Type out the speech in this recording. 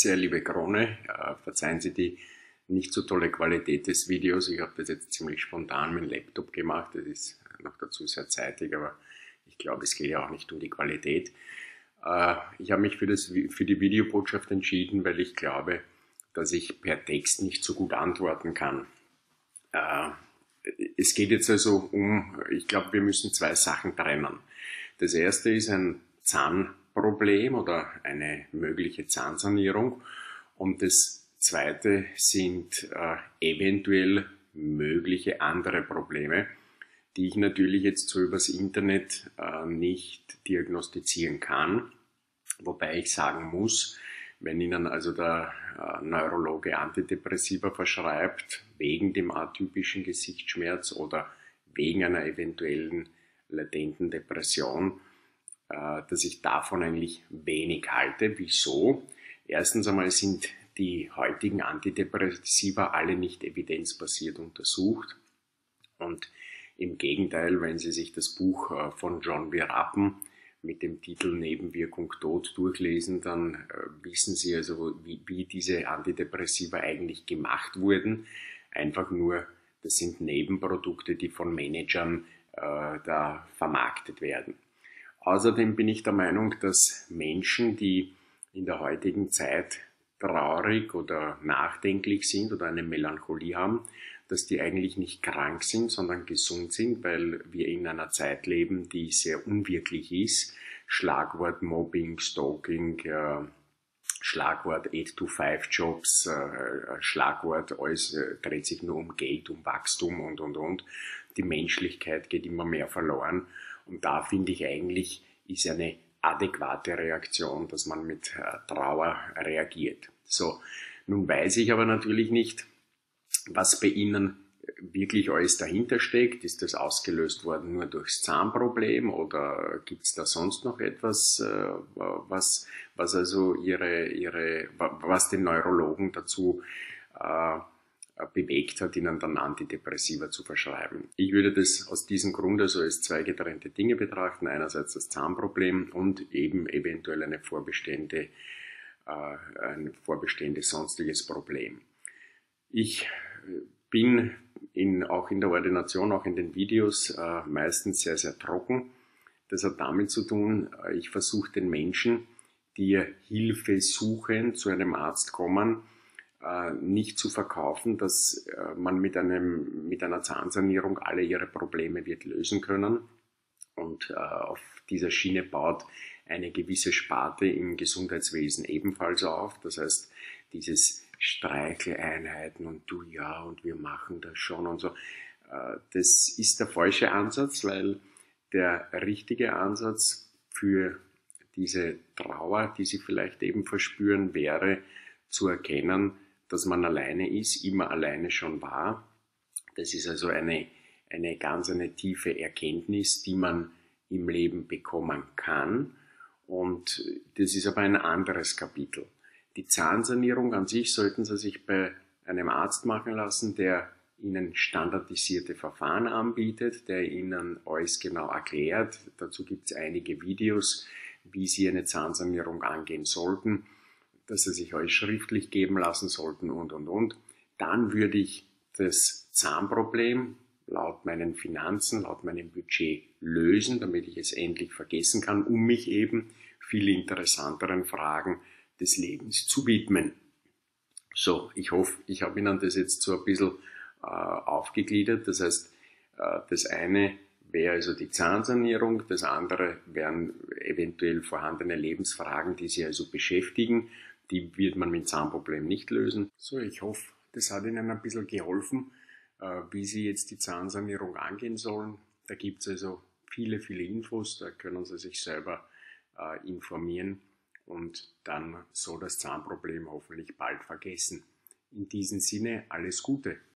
sehr liebe Krone, äh, verzeihen Sie die nicht so tolle Qualität des Videos. Ich habe das jetzt ziemlich spontan mit dem Laptop gemacht. Das ist noch dazu sehr zeitig, aber ich glaube, es geht ja auch nicht um die Qualität. Äh, ich habe mich für, das, für die Videobotschaft entschieden, weil ich glaube, dass ich per Text nicht so gut antworten kann. Äh, es geht jetzt also um, ich glaube, wir müssen zwei Sachen trennen. Das erste ist ein Zahn Problem oder eine mögliche Zahnsanierung. Und das zweite sind äh, eventuell mögliche andere Probleme, die ich natürlich jetzt so übers Internet äh, nicht diagnostizieren kann. Wobei ich sagen muss, wenn Ihnen also der äh, Neurologe Antidepressiva verschreibt, wegen dem atypischen Gesichtsschmerz oder wegen einer eventuellen latenten Depression, äh, dass ich davon eigentlich wenig halte. Wieso? Erstens einmal sind die heutigen Antidepressiva alle nicht evidenzbasiert untersucht und im Gegenteil, wenn Sie sich das Buch äh, von John Virappen mit dem Titel Nebenwirkung Tod durchlesen, dann äh, wissen Sie also, wie diese Antidepressiva eigentlich gemacht wurden. Einfach nur, das sind Nebenprodukte, die von Managern äh, da vermarktet werden. Außerdem bin ich der Meinung, dass Menschen, die in der heutigen Zeit traurig oder nachdenklich sind oder eine Melancholie haben, dass die eigentlich nicht krank sind, sondern gesund sind, weil wir in einer Zeit leben, die sehr unwirklich ist. Schlagwort Mobbing, Stalking, äh, Schlagwort 8-to-5-Jobs, äh, äh, Schlagwort, alles dreht sich nur um Geld, um Wachstum und, und, und. Die Menschlichkeit geht immer mehr verloren und da finde ich eigentlich, ist eine adäquate Reaktion, dass man mit äh, Trauer reagiert. So, nun weiß ich aber natürlich nicht, was bei Ihnen äh, wirklich alles dahinter steckt. Ist das ausgelöst worden nur durchs Zahnproblem oder gibt es da sonst noch etwas, äh, was, was also Ihre, Ihre, was den Neurologen dazu äh, äh, bewegt hat, ihnen dann Antidepressiva zu verschreiben. Ich würde das aus diesem Grund also als zwei getrennte Dinge betrachten. Einerseits das Zahnproblem und eben eventuell eine vorbestehende, äh, ein vorbestehendes sonstiges Problem. Ich äh, bin in, auch in der Ordination, auch in den Videos äh, meistens sehr, sehr trocken. Das hat damit zu tun, äh, ich versuche den Menschen, die Hilfe suchen, zu einem Arzt kommen, äh, nicht zu verkaufen, dass äh, man mit, einem, mit einer Zahnsanierung alle ihre Probleme wird lösen können. Und äh, auf dieser Schiene baut eine gewisse Sparte im Gesundheitswesen ebenfalls auf. Das heißt, dieses Streicheleinheiten und du ja und wir machen das schon und so. Äh, das ist der falsche Ansatz, weil der richtige Ansatz für diese Trauer, die sie vielleicht eben verspüren, wäre zu erkennen, dass man alleine ist, immer alleine schon war. Das ist also eine, eine ganz eine tiefe Erkenntnis, die man im Leben bekommen kann. Und das ist aber ein anderes Kapitel. Die Zahnsanierung an sich sollten Sie sich bei einem Arzt machen lassen, der Ihnen standardisierte Verfahren anbietet, der Ihnen alles genau erklärt. Dazu gibt es einige Videos, wie Sie eine Zahnsanierung angehen sollten dass sie sich euch schriftlich geben lassen sollten und, und, und. Dann würde ich das Zahnproblem laut meinen Finanzen, laut meinem Budget lösen, damit ich es endlich vergessen kann, um mich eben viel interessanteren Fragen des Lebens zu widmen. So, ich hoffe, ich habe Ihnen das jetzt so ein bisschen äh, aufgegliedert. Das heißt, äh, das eine wäre also die Zahnsanierung, das andere wären eventuell vorhandene Lebensfragen, die Sie also beschäftigen die wird man mit Zahnproblemen nicht lösen. So, ich hoffe, das hat Ihnen ein bisschen geholfen, äh, wie Sie jetzt die Zahnsanierung angehen sollen. Da gibt es also viele, viele Infos, da können Sie sich selber äh, informieren und dann so das Zahnproblem hoffentlich bald vergessen. In diesem Sinne alles Gute.